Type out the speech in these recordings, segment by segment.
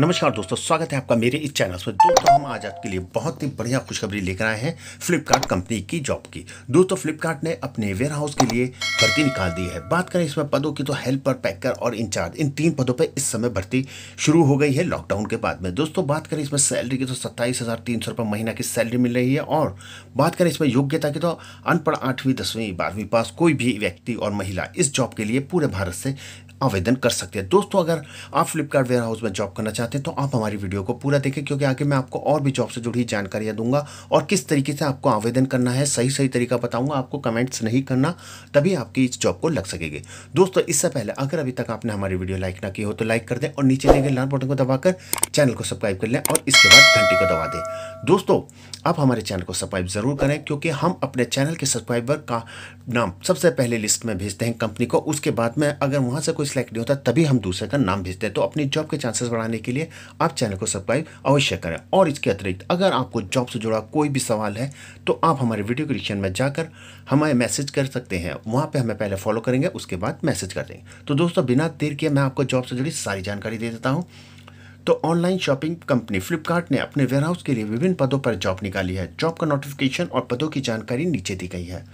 नमस्कार दोस्तों स्वागत है आपका मेरे इस चैनल पर दोस्तों हम आज आपके लिए बहुत ही बढ़िया खुशखबरी लेकर आए हैं फ्लिपकार्ट कंपनी की जॉब की दोस्तों फ्लिपकार्ट ने अपने वेयर हाउस के लिए भर्ती निकाल दी है बात करें इसमें पदों की तो हेल्पर पैकर और इंचार्ज इन तीन पदों पर इस समय भर्ती शुरू हो गई है लॉकडाउन के बाद में दोस्तों बात करें इसमें सैलरी की तो सत्ताईस महीना की सैलरी मिल रही है और बात करें इसमें योग्यता की तो अनपढ़ आठवीं दसवीं बारहवीं पास कोई भी व्यक्ति और महिला इस जॉब के लिए पूरे भारत से आवेदन कर सकते हैं दोस्तों अगर आप फ्लिपकार्ट वेयर हाउस में जॉब करना चाहते हैं तो आप हमारी वीडियो को पूरा देखें क्योंकि आगे मैं आपको और भी जॉब से जुड़ी जानकारियाँ दूंगा और किस तरीके से आपको आवेदन करना है सही सही तरीका बताऊँगा आपको कमेंट्स नहीं करना तभी आपकी इस जॉब को लग सकेगी दोस्तों इससे पहले अगर अभी तक आपने हमारी वीडियो लाइक ना की हो तो लाइक कर दें और नीचे देखें गए लाल बटन को दबाकर चैनल को सब्सक्राइब कर लें और इसके बाद घंटी को दबा दें दोस्तों आप हमारे चैनल को सब्सक्राइब ज़रूर करें क्योंकि हम अपने चैनल के सब्सक्राइबर का नाम सबसे पहले लिस्ट में भेजते हैं कंपनी को उसके बाद में अगर वहाँ से कोई सिलेक्ट नहीं होता तभी हम दूसरे का नाम भेजते हैं तो अपनी जॉब के चांसेस बढ़ाने के लिए आप चैनल को सब्सक्राइब अवश्य करें और इसके अतिरिक्त अगर आपको जॉब से जुड़ा कोई भी सवाल है तो आप हमारे वीडियो क्रिएशन में जाकर हमें मैसेज कर सकते हैं वहाँ पर हमें पहले फॉलो करेंगे उसके बाद मैसेज कर देंगे तो दोस्तों बिना देर किए मैं आपको जॉब से जुड़ी सारी जानकारी दे देता हूँ तो ऑनलाइन शॉपिंग कंपनी फ्लिपकार्ट ने अपने वेयरहाउस के लिए विभिन्न पदों पर जॉब निकाली है जॉब का नोटिफिकेशन और पदों की जानकारी नीचे दी गई है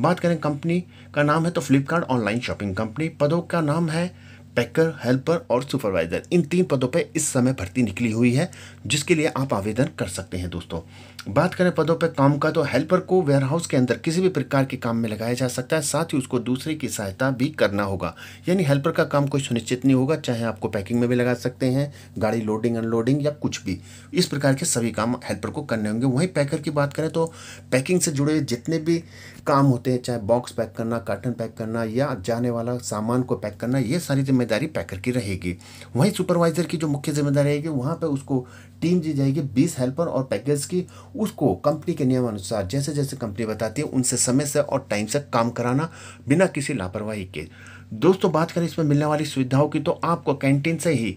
बात करें कंपनी का नाम है तो फ्लिपकार्ट ऑनलाइन शॉपिंग कंपनी पदों का नाम है पैकर हेल्पर और सुपरवाइज़र इन तीन पदों पर इस समय भर्ती निकली हुई है जिसके लिए आप आवेदन कर सकते हैं दोस्तों बात करें पदों पर काम का तो हेल्पर को वेयरहाउस के अंदर किसी भी प्रकार के काम में लगाया जा सकता है साथ ही उसको दूसरे की सहायता भी करना होगा यानी हेल्पर का काम कोई सुनिश्चित नहीं होगा चाहे आपको पैकिंग में भी लगा सकते हैं गाड़ी लोडिंग अनलोडिंग या कुछ भी इस प्रकार के सभी काम हेल्पर को करने होंगे वहीं पैकर की बात करें तो पैकिंग से जुड़े जितने भी काम होते हैं चाहे बॉक्स पैक करना कार्टन पैक करना या जाने वाला सामान को पैक करना ये सारी जिम्मेदारी जिम्मेदारी पैकर की रहेगी वहीं सुपरवाइजर की जो मुख्य जिम्मेदारी रहेगी वहाँ पर उसको टीम दी जाएगी बीस हेल्पर और पैकेज की उसको कंपनी के नियमानुसार जैसे जैसे कंपनी बताती है उनसे समय से और टाइम से काम कराना बिना किसी लापरवाही के दोस्तों बात करें इसमें मिलने वाली सुविधाओं की तो आपको कैंटीन से ही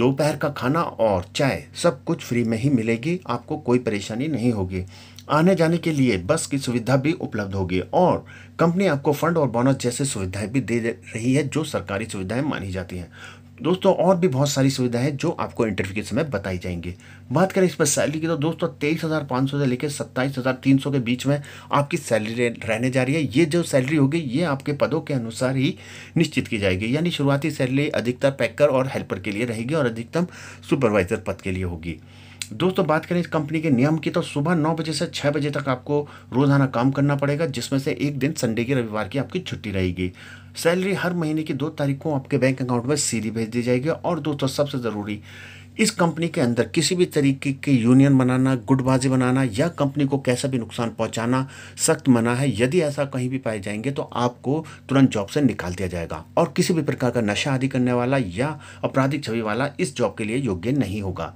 दोपहर का खाना और चाय सब कुछ फ्री में ही मिलेगी आपको कोई परेशानी नहीं होगी आने जाने के लिए बस की सुविधा भी उपलब्ध होगी और कंपनी आपको फंड और बोनस जैसी सुविधाएं भी दे रही है जो सरकारी सुविधाएं मानी जाती हैं दोस्तों और भी बहुत सारी सुविधाएं हैं जो आपको इंटरव्यू के समय बताई जाएंगी बात करें इस पर सैलरी की तो दोस्तों तेईस हज़ार पाँच सौ से लेकर सत्ताईस हज़ार तीन सौ के बीच में आपकी सैलरी रहने जा रही है ये जो सैलरी होगी ये आपके पदों के अनुसार ही निश्चित की जाएगी यानी शुरुआती सैलरी अधिकतर पैकर और हेल्पर के लिए रहेगी और अधिकतम सुपरवाइजर पद के लिए होगी दोस्तों बात करें इस कंपनी के नियम की तो सुबह नौ बजे से छः बजे तक आपको रोज़ाना काम करना पड़ेगा जिसमें से एक दिन संडे की रविवार की आपकी छुट्टी रहेगी सैलरी हर महीने की दो तारीख को आपके बैंक अकाउंट में सीधी भेज दी जाएगी और दोस्तों सबसे ज़रूरी इस कंपनी के अंदर किसी भी तरीके के यूनियन बनाना गुटबाजी बनाना या कंपनी को कैसा भी नुकसान पहुंचाना सख्त मना है यदि ऐसा कहीं भी पाए जाएंगे तो आपको तुरंत जॉब से निकाल दिया जाएगा और किसी भी प्रकार का नशा आदि करने वाला या आपराधिक छवि वाला इस जॉब के लिए योग्य नहीं होगा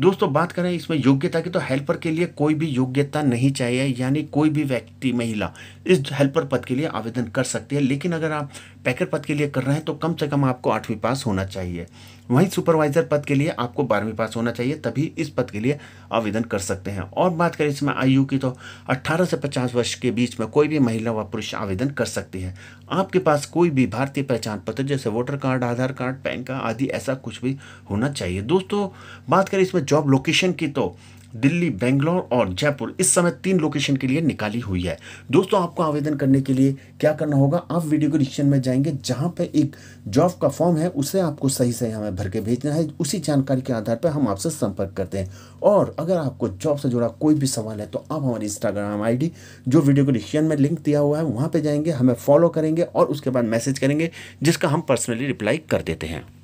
दोस्तों बात करें इसमें योग्यता की तो हेल्पर के लिए कोई भी योग्यता नहीं चाहिए यानी कोई भी व्यक्ति महिला इस हेल्पर पद के लिए आवेदन कर सकती है लेकिन अगर आप पैकर पद के लिए कर रहे हैं तो कम से कम आपको आठवीं पास होना चाहिए वहीं सुपरवाइजर पद के लिए आपको बारहवीं पास होना चाहिए तभी इस पद के लिए आवेदन कर सकते हैं और बात करें इसमें आयु की तो 18 से 50 वर्ष के बीच में कोई भी महिला व पुरुष आवेदन कर सकती है आपके पास कोई भी भारतीय पहचान पत्र जैसे voter card Aadhaar card PAN card आदि ऐसा कुछ भी होना चाहिए दोस्तों बात करें इसमें जॉब लोकेशन की तो दिल्ली बेंगलोर और जयपुर इस समय तीन लोकेशन के लिए निकाली हुई है दोस्तों आपको आवेदन करने के लिए क्या करना होगा आप वीडियो डिस्क्रिप्शन में जाएंगे जहां पे एक जॉब का फॉर्म है उसे आपको सही सही हमें भर के भेजना है उसी जानकारी के आधार पर हम आपसे संपर्क करते हैं और अगर आपको जॉब से जुड़ा कोई भी सवाल है तो आप हमारी इंस्टाग्राम आई जो वीडियो डिस्क्रिप्शन में लिंक दिया हुआ है वहाँ पर जाएंगे हमें फॉलो करेंगे और उसके बाद मैसेज करेंगे जिसका हम पर्सनली रिप्लाई कर देते हैं